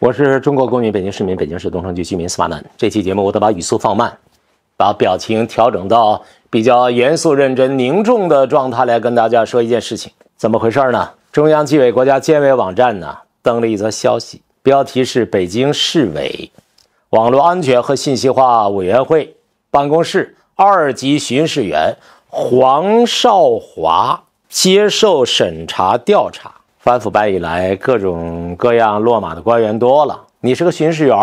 我是中国公民、北京市民、北京市东城区居民司马南。这期节目，我得把语速放慢，把表情调整到比较严肃、认真、凝重的状态来跟大家说一件事情。怎么回事呢？中央纪委、国家监委网站呢登了一则消息，标题是《北京市委网络安全和信息化委员会办公室二级巡视员黄少华接受审查调查》。反腐败以来，各种各样落马的官员多了。你是个巡视员，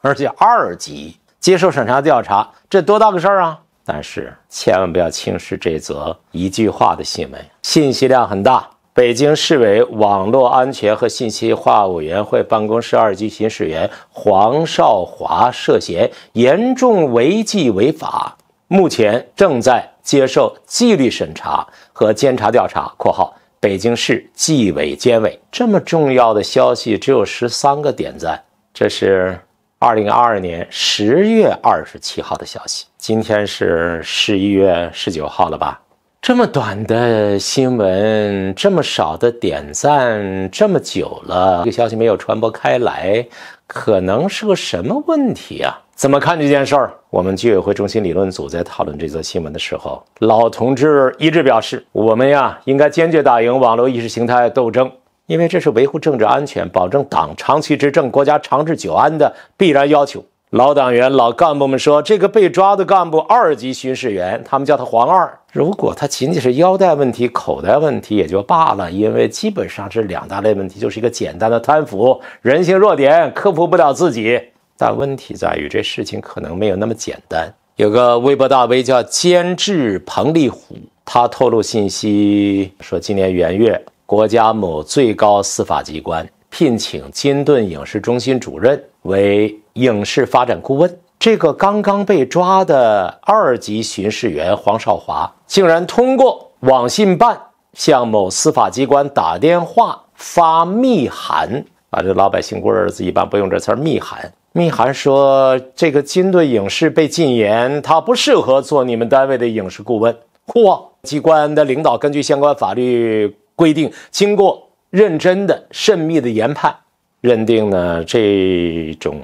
而且二级，接受审查调查，这多大个事儿啊？但是千万不要轻视这则一句话的新闻，信息量很大。北京市委网络安全和信息化委员会办公室二级巡视员黄少华涉嫌严重违纪违法，目前正在接受纪律审查和监察调查。（括号）北京市纪委监委这么重要的消息，只有十三个点赞。这是二零二二年十月二十七号的消息。今天是十一月十九号了吧？这么短的新闻，这么少的点赞，这么久了，这个消息没有传播开来，可能是个什么问题啊？怎么看这件事儿？我们居委会中心理论组在讨论这则新闻的时候，老同志一致表示，我们呀应该坚决打赢网络意识形态斗争，因为这是维护政治安全、保证党长期执政、国家长治久安的必然要求。老党员、老干部们说，这个被抓的干部二级巡视员，他们叫他黄二。如果他仅仅是腰带问题、口袋问题也就罢了，因为基本上这两大类问题，就是一个简单的贪腐，人性弱点克服不了自己。但问题在于，这事情可能没有那么简单。有个微博大 V 叫监制彭立虎，他透露信息说，今年元月，国家某最高司法机关聘请金盾影视中心主任。为影视发展顾问，这个刚刚被抓的二级巡视员黄少华，竟然通过网信办向某司法机关打电话发密函啊！这老百姓过日子一般不用这词儿，密函。密函说，这个金盾影视被禁言，他不适合做你们单位的影视顾问。嚯！机关的领导根据相关法律规定，经过认真的、慎密的研判。认定呢，这种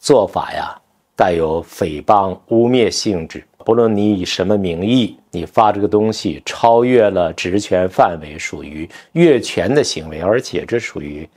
做法呀，带有诽谤污蔑性质。不论你以什么名义，你发这个东西，超越了职权范围，属于越权的行为，而且这属于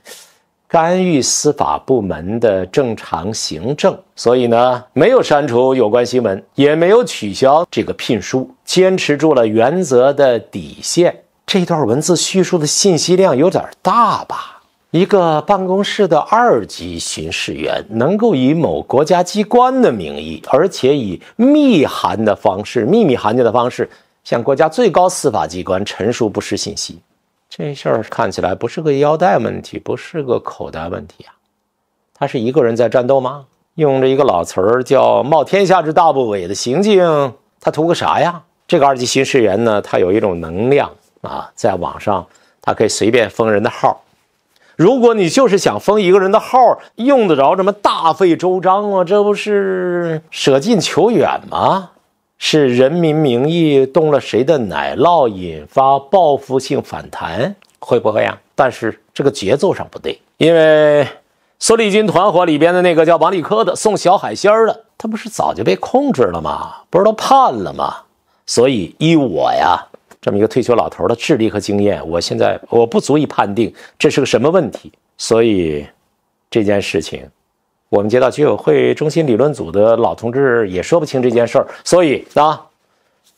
干预司法部门的正常行政。所以呢，没有删除有关新闻，也没有取消这个聘书，坚持住了原则的底线。这段文字叙述的信息量有点大吧？一个办公室的二级巡视员，能够以某国家机关的名义，而且以密函的方式、秘密函件的方式，向国家最高司法机关陈述不实信息，这事儿看起来不是个腰带问题，不是个口袋问题啊！他是一个人在战斗吗？用着一个老词儿叫“冒天下之大不韪”的行径，他图个啥呀？这个二级巡视员呢，他有一种能量啊，在网上他可以随便封人的号。如果你就是想封一个人的号，用得着这么大费周章吗？这不是舍近求远吗？是《人民名义》动了谁的奶酪，引发报复性反弹，会不会呀？但是这个节奏上不对，因为孙立军团伙里边的那个叫王立科的送小海鲜的，他不是早就被控制了吗？不是都判了吗？所以依我呀。这么一个退休老头的智力和经验，我现在我不足以判定这是个什么问题，所以这件事情，我们街道居委会中心理论组的老同志也说不清这件事儿，所以啊，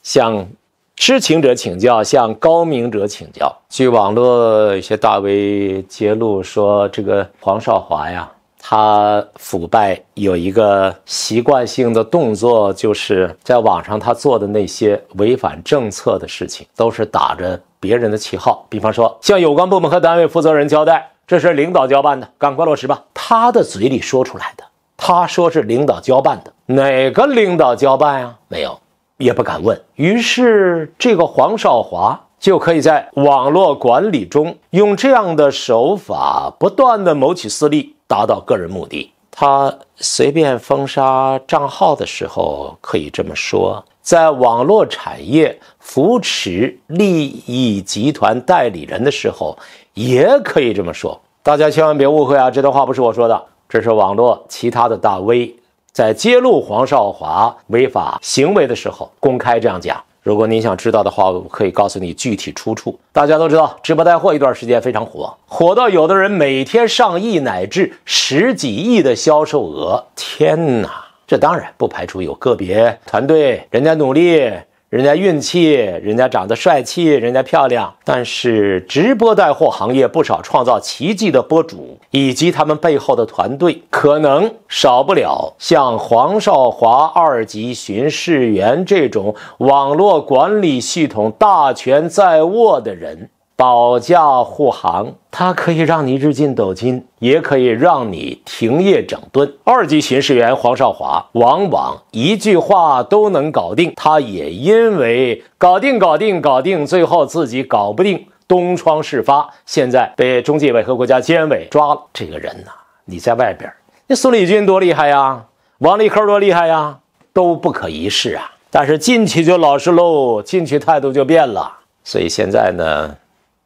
向知情者请教，向高明者请教。据网络一些大 V 揭露说，这个黄少华呀。他腐败有一个习惯性的动作，就是在网上他做的那些违反政策的事情，都是打着别人的旗号。比方说，向有关部门和单位负责人交代，这是领导交办的，赶快落实吧。他的嘴里说出来的，他说是领导交办的，哪个领导交办啊？没有，也不敢问。于是，这个黄少华就可以在网络管理中用这样的手法，不断的谋取私利。达到个人目的，他随便封杀账号的时候可以这么说，在网络产业扶持利益集团代理人的时候也可以这么说。大家千万别误会啊，这段话不是我说的，这是网络其他的大 V 在揭露黄少华违法行为的时候公开这样讲。如果您想知道的话，我可以告诉你具体出处。大家都知道，直播带货一段时间非常火，火到有的人每天上亿乃至十几亿的销售额。天哪，这当然不排除有个别团队人家努力。人家运气，人家长得帅气，人家漂亮。但是直播带货行业不少创造奇迹的博主，以及他们背后的团队，可能少不了像黄少华二级巡视员这种网络管理系统大权在握的人。保驾护航，它可以让你日进斗金，也可以让你停业整顿。二级巡视员黄少华，往往一句话都能搞定。他也因为搞定、搞定、搞定，最后自己搞不定，东窗事发，现在被中纪委和国家监委抓了。这个人呐，你在外边，那孙立军多厉害呀，王立科多厉害呀，都不可一世啊。但是进去就老实喽，进去态度就变了。所以现在呢。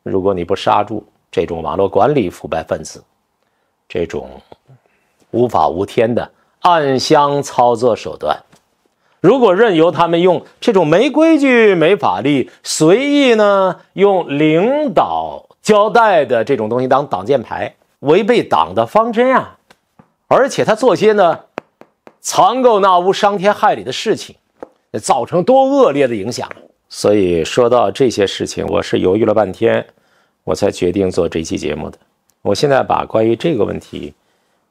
如果你不刹住这种网络管理腐败分子，这种无法无天的暗箱操作手段，如果任由他们用这种没规矩、没法律随意呢，用领导交代的这种东西当挡箭牌，违背党的方针啊！而且他做些呢藏垢纳污、伤天害理的事情，造成多恶劣的影响。所以说到这些事情，我是犹豫了半天。我才决定做这期节目的。我现在把关于这个问题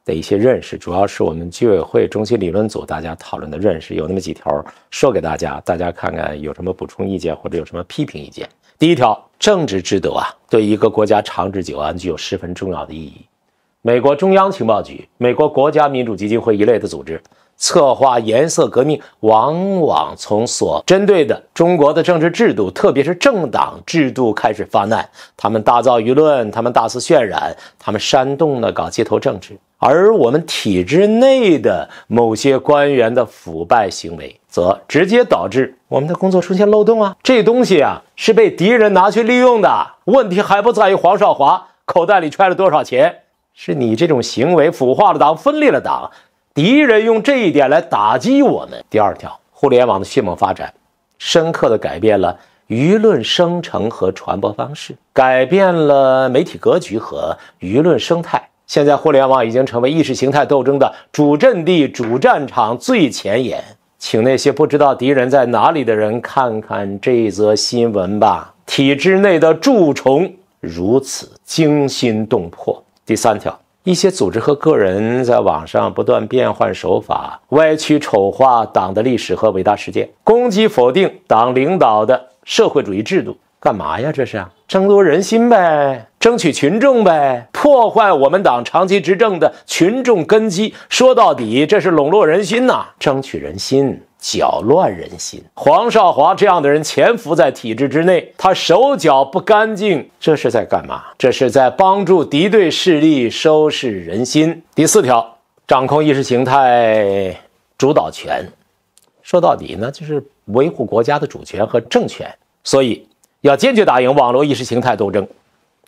的一些认识，主要是我们居委会中心理论组大家讨论的认识，有那么几条说给大家，大家看看有什么补充意见或者有什么批评意见。第一条，政治制度啊，对一个国家长治久安具有十分重要的意义。美国中央情报局、美国国家民主基金会一类的组织。策划颜色革命，往往从所针对的中国的政治制度，特别是政党制度开始发难。他们大造舆论，他们大肆渲染，他们煽动呢，搞街头政治。而我们体制内的某些官员的腐败行为，则直接导致我们的工作出现漏洞啊！这东西啊，是被敌人拿去利用的。问题还不在于黄少华口袋里揣了多少钱，是你这种行为腐化了党，分裂了党。敌人用这一点来打击我们。第二条，互联网的迅猛发展，深刻的改变了舆论生成和传播方式，改变了媒体格局和舆论生态。现在，互联网已经成为意识形态斗争的主阵地、主战场、最前沿。请那些不知道敌人在哪里的人看看这则新闻吧。体制内的蛀虫如此惊心动魄。第三条。一些组织和个人在网上不断变换手法，歪曲丑化党的历史和伟大实践，攻击否定党领导的社会主义制度，干嘛呀？这是啊，争夺人心呗，争取群众呗，破坏我们党长期执政的群众根基。说到底，这是笼络人心呐，争取人心。搅乱人心，黄少华这样的人潜伏在体制之内，他手脚不干净，这是在干嘛？这是在帮助敌对势力收拾人心。第四条，掌控意识形态主导权，说到底呢，就是维护国家的主权和政权。所以，要坚决打赢网络意识形态斗争，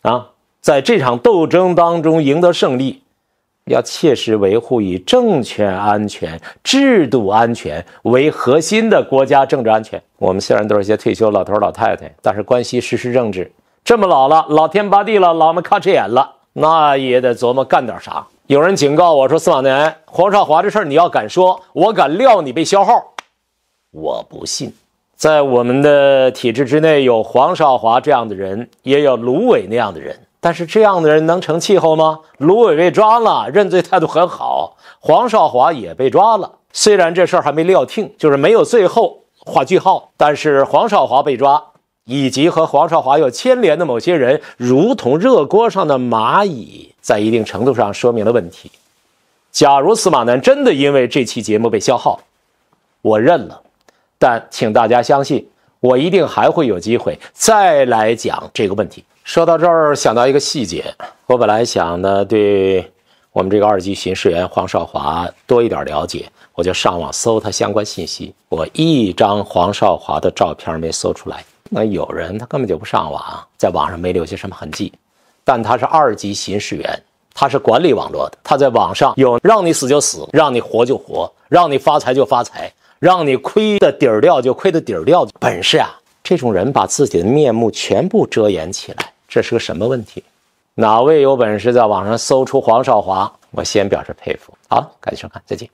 啊，在这场斗争当中赢得胜利。要切实维护以政权安全、制度安全为核心的国家政治安全。我们虽然都是一些退休老头老太太，但是关系时事政治。这么老了，老天拔地了，老们看着眼了，那也得琢磨干点啥。有人警告我说：“司马南、黄少华这事儿，你要敢说，我敢料你被消耗。”我不信，在我们的体制之内，有黄少华这样的人，也有卢伟那样的人。但是这样的人能成气候吗？卢伟被抓了，认罪态度很好。黄少华也被抓了，虽然这事儿还没料听，就是没有最后画句号。但是黄少华被抓，以及和黄少华有牵连的某些人，如同热锅上的蚂蚁，在一定程度上说明了问题。假如司马南真的因为这期节目被消耗，我认了，但请大家相信，我一定还会有机会再来讲这个问题。说到这儿，想到一个细节，我本来想呢，对我们这个二级巡视员黄少华多一点了解，我就上网搜他相关信息。我一张黄少华的照片没搜出来，那有人他根本就不上网，在网上没留下什么痕迹。但他是二级巡视员，他是管理网络的，他在网上有让你死就死，让你活就活，让你发财就发财，让你亏的底儿掉就亏的底儿掉。本事啊，这种人把自己的面目全部遮掩起来。这是个什么问题？哪位有本事在网上搜出黄少华？我先表示佩服。好，感谢收看，再见。